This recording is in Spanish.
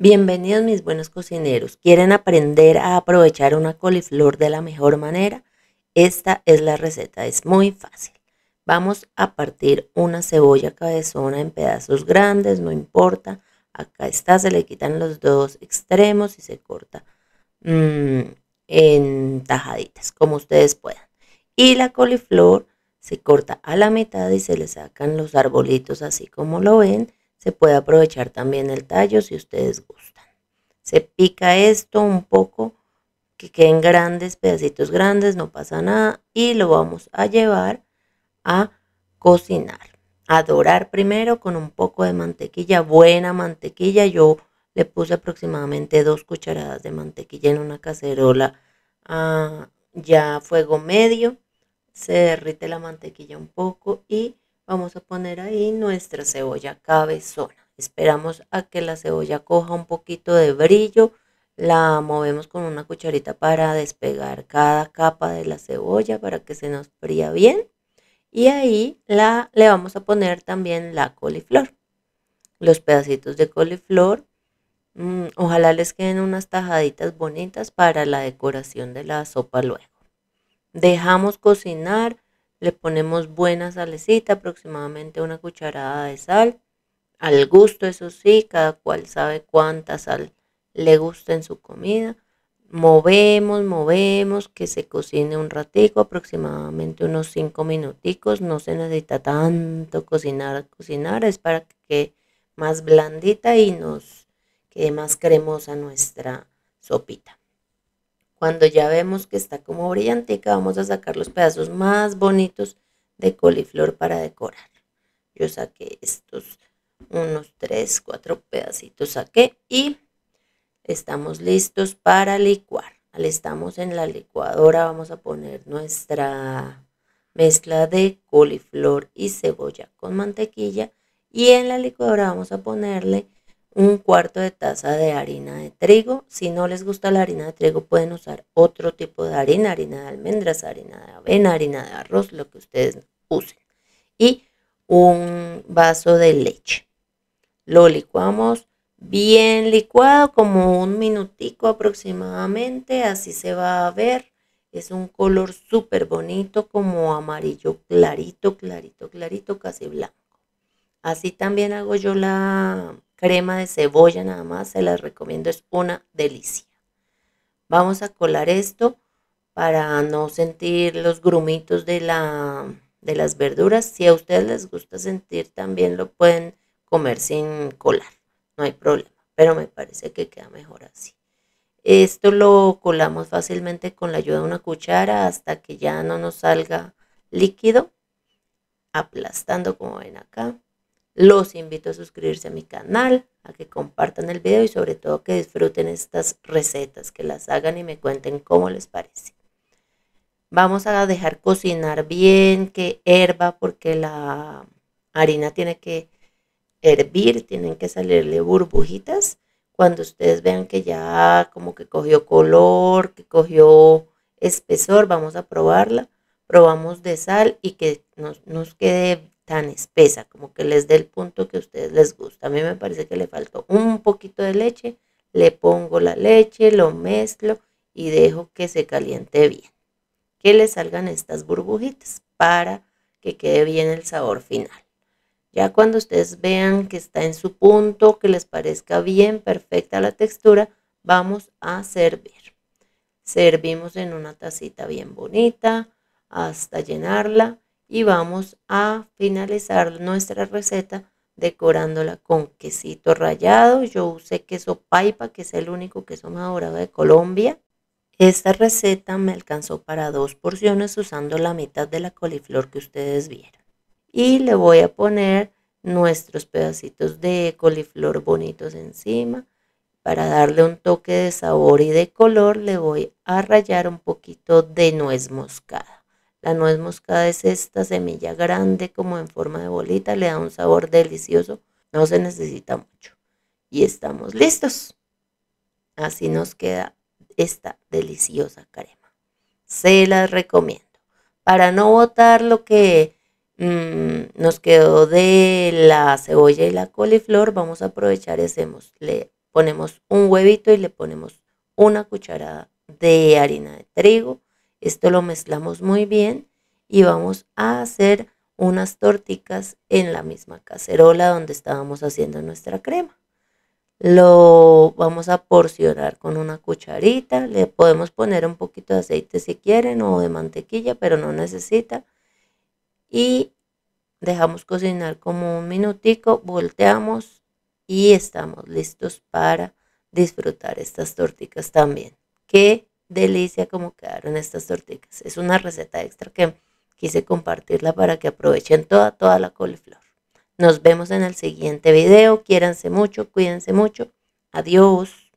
Bienvenidos mis buenos cocineros. ¿Quieren aprender a aprovechar una coliflor de la mejor manera? Esta es la receta, es muy fácil. Vamos a partir una cebolla cabezona en pedazos grandes, no importa. Acá está, se le quitan los dos extremos y se corta mm, en tajaditas, como ustedes puedan. Y la coliflor se corta a la mitad y se le sacan los arbolitos así como lo ven se puede aprovechar también el tallo si ustedes gustan. Se pica esto un poco, que queden grandes, pedacitos grandes, no pasa nada. Y lo vamos a llevar a cocinar. A dorar primero con un poco de mantequilla, buena mantequilla. Yo le puse aproximadamente dos cucharadas de mantequilla en una cacerola ah, a ya fuego medio. Se derrite la mantequilla un poco y Vamos a poner ahí nuestra cebolla cabezona. Esperamos a que la cebolla coja un poquito de brillo. La movemos con una cucharita para despegar cada capa de la cebolla para que se nos fría bien. Y ahí la, le vamos a poner también la coliflor. Los pedacitos de coliflor mm, ojalá les queden unas tajaditas bonitas para la decoración de la sopa luego. Dejamos cocinar le ponemos buena salecita, aproximadamente una cucharada de sal. Al gusto, eso sí, cada cual sabe cuánta sal le gusta en su comida. Movemos, movemos, que se cocine un ratico, aproximadamente unos 5 minuticos. No se necesita tanto cocinar, cocinar, es para que quede más blandita y nos quede más cremosa nuestra sopita. Cuando ya vemos que está como brillantica, vamos a sacar los pedazos más bonitos de coliflor para decorar. Yo saqué estos unos 3, 4 pedacitos saqué y estamos listos para licuar. Estamos en la licuadora, vamos a poner nuestra mezcla de coliflor y cebolla con mantequilla y en la licuadora vamos a ponerle un cuarto de taza de harina de trigo. Si no les gusta la harina de trigo, pueden usar otro tipo de harina, harina de almendras, harina de avena, harina de arroz, lo que ustedes usen. Y un vaso de leche. Lo licuamos bien licuado, como un minutico aproximadamente, así se va a ver. Es un color súper bonito, como amarillo clarito, clarito, clarito, casi blanco. Así también hago yo la, crema de cebolla nada más, se las recomiendo, es una delicia. Vamos a colar esto para no sentir los grumitos de, la, de las verduras. Si a ustedes les gusta sentir, también lo pueden comer sin colar, no hay problema, pero me parece que queda mejor así. Esto lo colamos fácilmente con la ayuda de una cuchara hasta que ya no nos salga líquido, aplastando como ven acá. Los invito a suscribirse a mi canal, a que compartan el video y sobre todo que disfruten estas recetas, que las hagan y me cuenten cómo les parece. Vamos a dejar cocinar bien, que herva, porque la harina tiene que hervir, tienen que salirle burbujitas. Cuando ustedes vean que ya como que cogió color, que cogió espesor, vamos a probarla. Probamos de sal y que nos, nos quede tan espesa, como que les dé el punto que a ustedes les gusta. A mí me parece que le faltó un poquito de leche, le pongo la leche, lo mezclo y dejo que se caliente bien. Que le salgan estas burbujitas para que quede bien el sabor final. Ya cuando ustedes vean que está en su punto, que les parezca bien, perfecta la textura, vamos a servir. Servimos en una tacita bien bonita hasta llenarla y vamos a finalizar nuestra receta decorándola con quesito rallado. Yo usé queso paipa, que es el único queso madurado de Colombia. Esta receta me alcanzó para dos porciones usando la mitad de la coliflor que ustedes vieron. Y le voy a poner nuestros pedacitos de coliflor bonitos encima. Para darle un toque de sabor y de color le voy a rallar un poquito de nuez moscada. La nuez moscada es esta semilla grande como en forma de bolita, le da un sabor delicioso, no se necesita mucho. Y estamos listos. Así nos queda esta deliciosa crema. Se las recomiendo. Para no botar lo que mm, nos quedó de la cebolla y la coliflor, vamos a aprovechar y le ponemos un huevito y le ponemos una cucharada de harina de trigo esto lo mezclamos muy bien y vamos a hacer unas torticas en la misma cacerola donde estábamos haciendo nuestra crema. Lo vamos a porcionar con una cucharita, le podemos poner un poquito de aceite si quieren o de mantequilla, pero no necesita. Y dejamos cocinar como un minutico, volteamos y estamos listos para disfrutar estas torticas también delicia como quedaron estas tortitas. Es una receta extra que quise compartirla para que aprovechen toda, toda la coliflor. Nos vemos en el siguiente video. Quiéranse mucho, cuídense mucho. Adiós.